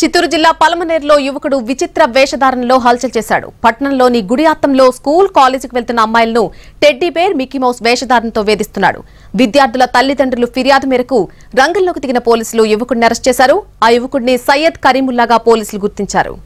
చిత్తూరు జిల్లా పలమనేరులో యువకుడు విచిత్ర వేషధారణలో హల్చల్ చేశాడు పట్టణంలోని గుడియాత్తంలో స్కూల్ కాలేజీకి వెళ్తున్న అమ్మాయిలను మిక్కీ మిక్కీమౌస్ వేషధారణతో వేధిస్తున్నాడు విద్యార్థుల తల్లిదండ్రులు ఫిర్యాదు మేరకు రంగంలోకి దిగిన పోలీసులు యువకుడిని అరెస్ట్ చేశారు ఆ యువకుడిని సయ్యద్ కరీముల్లాగా పోలీసులు గుర్తించారు